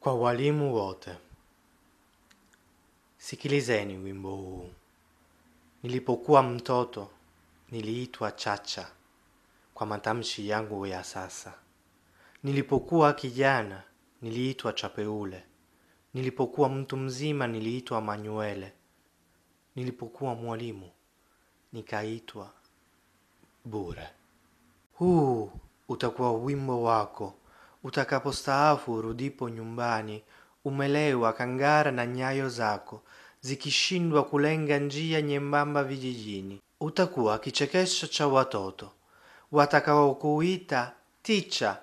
kwa walimu wote. Sikilizeni wimbo huu. Nilipokuwa mtoto niliitwa Chacha kwa matamshi yangu ya sasa. Nilipokuwa kijana niliitwa Chapeule. Nilipokuwa mtu mzima niliitwa Manyuele. Nilipokuwa mwalimu nikaitwa Bure. Huu utakuwa wimbo wako Utakapostaafu urudipo nyumbani, umelewa kangara na nyayo zako zikishindwa kulenga njia nyembamba vijijini. Utakuwa kichekesho cha watoto watakaokuita ticha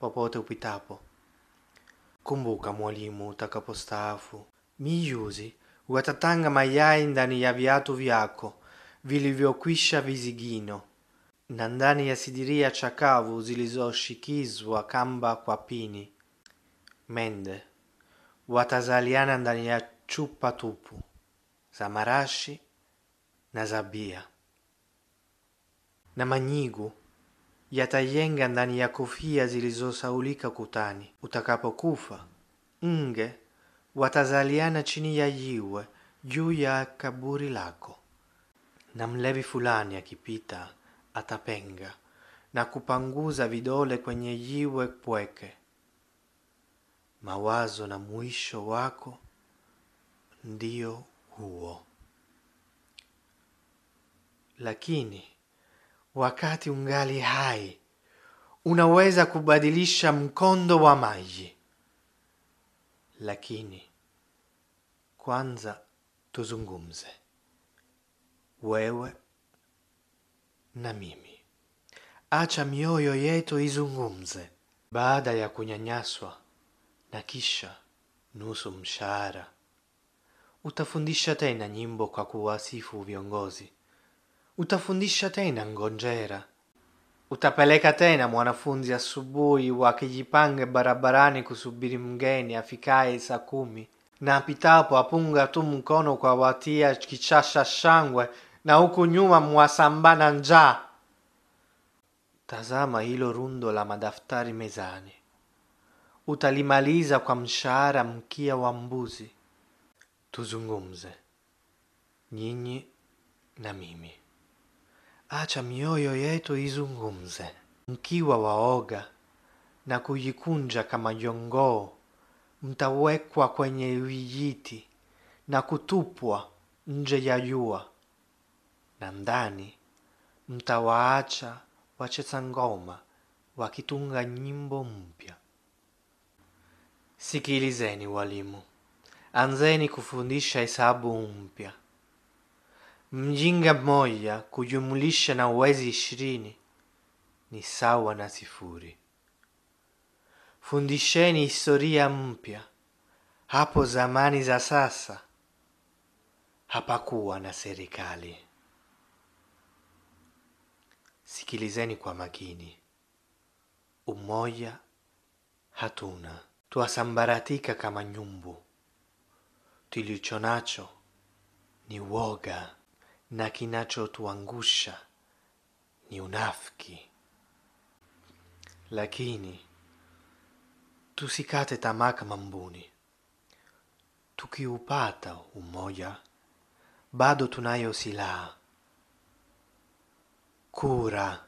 popote upitapo. Kumbuka mwalimu utakapostaafu, miyuzi watatanga mayai ndani ya viatu vyako vilivyokwisha vizigino na ndani ya sidiria chakavu zilizoshikizwa kamba kwa pini. Mende watazaliana ndani ya chupa tupu za marashi na za bia, na manyigu yatayenga ndani ya kofia zilizosaulika kutani. Utakapokufa, nge watazaliana chini ya jiwe juu ya kaburi lako, na mlevi fulani akipita Atapenga na kupanguza vidole kwenye jiwe pweke. Mawazo na mwisho wako ndio huo. Lakini wakati ungali hai, unaweza kubadilisha mkondo wa maji. Lakini kwanza tuzungumze wewe na mimi. Acha mioyo yetu izungumze baada ya kunyanyaswa na kisha nusu mshahara. Utafundisha tena nyimbo kwa kuwasifu viongozi, utafundisha tena ngonjera, utapeleka tena mwanafunzi asubuhi wakijipange barabarani kusubiri mgeni afikaye saa kumi, na apitapo apunga tu mkono kwa watia kichasha shangwe na huku nyuma mwasambana njaa. Tazama hilo rundo la madaftari mezani, utalimaliza kwa mshahara mkia wa mbuzi. Tuzungumze nyinyi na mimi, acha mioyo yetu izungumze, mkiwa waoga na kujikunja kama jongoo, mtawekwa kwenye vijiti na kutupwa nje ya jua na ndani mtawaacha wacheza ngoma wakitunga nyimbo mpya. Sikilizeni walimu, anzeni kufundisha hesabu mpya. Mjinga mmoja kujumulisha na uwezi ishirini ni sawa na sifuri. Fundisheni historia mpya. Hapo zamani za sasa hapakuwa na serikali. Sikilizeni kwa makini. Umoja hatuna, twasambaratika kama nyumbu. Tulicho nacho ni woga na kinachotuangusha ni unafiki. Lakini tusikate tamaa kama mbuni. Tukiupata umoja, bado tunayo silaha cura